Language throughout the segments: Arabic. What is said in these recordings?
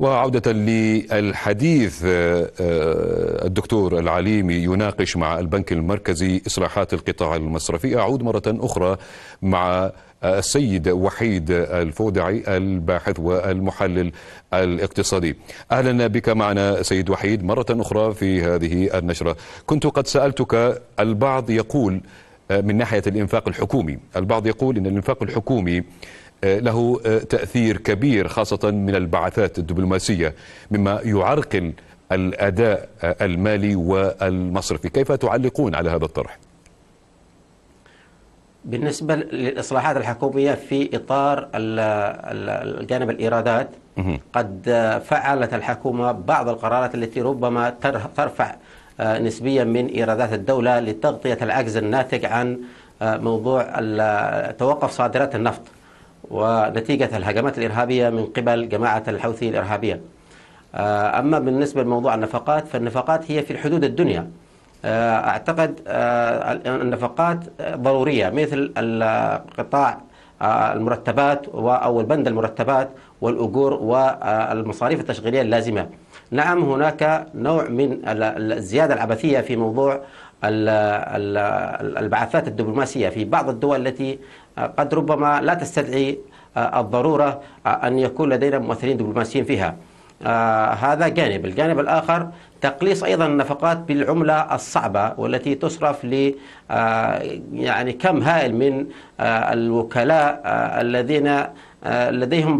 وعودة للحديث آه، آه، الدكتور العليمي يناقش مع البنك المركزي إصلاحات القطاع المصرفي أعود مرة أخرى مع آه، السيد وحيد الفودعي الباحث والمحلل الاقتصادي أهلا بك معنا سيد وحيد مرة أخرى في هذه النشرة كنت قد سألتك البعض يقول من ناحية الإنفاق الحكومي البعض يقول أن الإنفاق الحكومي آه، له آه، تأثير كبير خاصة من البعثات الدبلوماسية مما يعرقل الأداء آه، المالي والمصرفي كيف تعلقون على هذا الطرح؟ بالنسبة للإصلاحات الحكومية في إطار الجانب الإيرادات قد فعلت الحكومة بعض القرارات التي ربما ترفع نسبيا من إيرادات الدولة لتغطية العجز الناتج عن موضوع توقف صادرات النفط ونتيجة الهجمات الإرهابية من قبل جماعة الحوثي الإرهابية آه، أما بالنسبة لموضوع النفقات فالنفقات هي في الحدود الدنيا آه، أعتقد آه، النفقات ضرورية مثل قطاع المرتبات أو البند المرتبات والأجور والمصاريف التشغيلية اللازمة نعم هناك نوع من الزيادة العبثية في موضوع البعثات الدبلوماسية في بعض الدول التي آه، قد ربما لا تستدعي آه، الضرورة آه، أن يكون لدينا ممثلين دبلوماسيين فيها هذا جانب الجانب الآخر تقليص أيضا النفقات بالعملة الصعبة والتي تصرف ل يعني كم هائل من الوكلاء الذين لديهم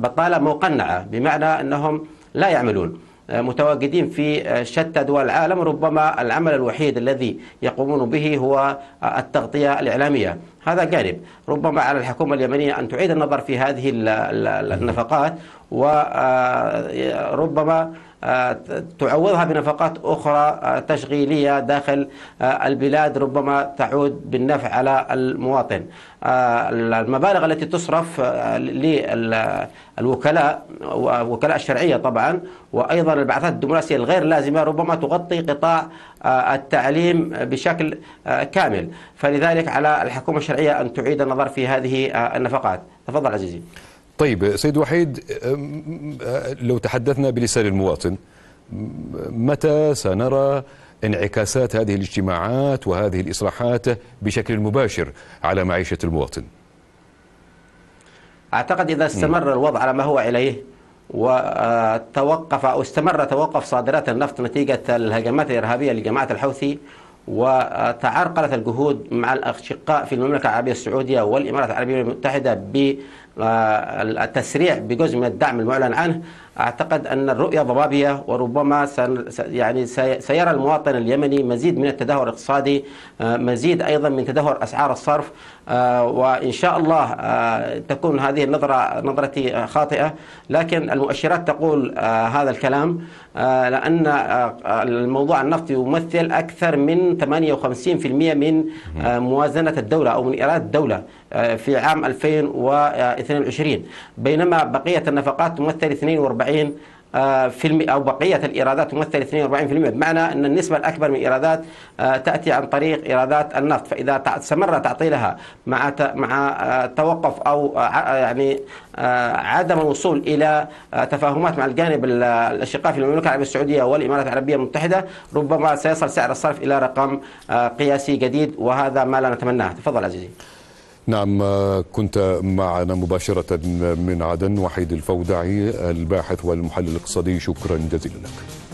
بطالة موقنعة بمعنى أنهم لا يعملون متواجدين في شتى دول العالم ربما العمل الوحيد الذي يقومون به هو التغطية الإعلامية هذا جانب ربما على الحكومة اليمنية أن تعيد النظر في هذه النفقات وربما آه، تعوضها بنفقات أخرى آه، تشغيلية داخل آه، البلاد ربما تعود بالنفع على المواطن المبالغ التي تصرف للوكلاء وكلاء الشرعية طبعا وأيضا البعثات الدبلوماسية الغير لازمة ربما تغطي قطاع التعليم بشكل كامل فلذلك على الحكومة الشرعية أن تعيد النظر في هذه النفقات تفضل عزيزي طيب سيد وحيد لو تحدثنا بلسان المواطن متى سنرى انعكاسات هذه الاجتماعات وهذه الإصلاحات بشكل مباشر على معيشة المواطن أعتقد إذا استمر الوضع على ما هو عليه وتوقف أو استمر توقف صادرات النفط نتيجة الهجمات الإرهابية لجماعة الحوثي وتعرقلت الجهود مع الأشقاء في المملكة العربية السعودية والإمارات العربية المتحدة التسريع بجزء من الدعم المعلن عنه اعتقد ان الرؤيه ضبابيه وربما سن يعني سيرى المواطن اليمني مزيد من التدهور الاقتصادي آه، مزيد ايضا من تدهور اسعار الصرف آه، وان شاء الله آه، تكون هذه النظره نظرتي خاطئه لكن المؤشرات تقول هذا الكلام لان الموضوع النفطي يمثل اكثر من 58% من موازنه الدوله او من ايراد الدوله في عام 2022 22 بينما بقية النفقات تمثل 42 آه، في الم... او بقيه الايرادات تمثل 42% بمعنى ان النسبه الاكبر من الايرادات آه، تاتي عن طريق ايرادات النفط فاذا استمر تعطيلها مع ت... مع آه، توقف او يعني عدم الوصول الى تفاهمات مع الجانب الاشقاء في المملكه العربيه السعوديه والامارات العربيه المتحده ربما سيصل سعر الصرف الى رقم قياسي جديد وهذا ما لا نتمناه تفضل عزيزي نعم كنت معنا مباشرة من عدن وحيد الفودعي الباحث والمحلل الاقتصادي شكرا جزيلا لك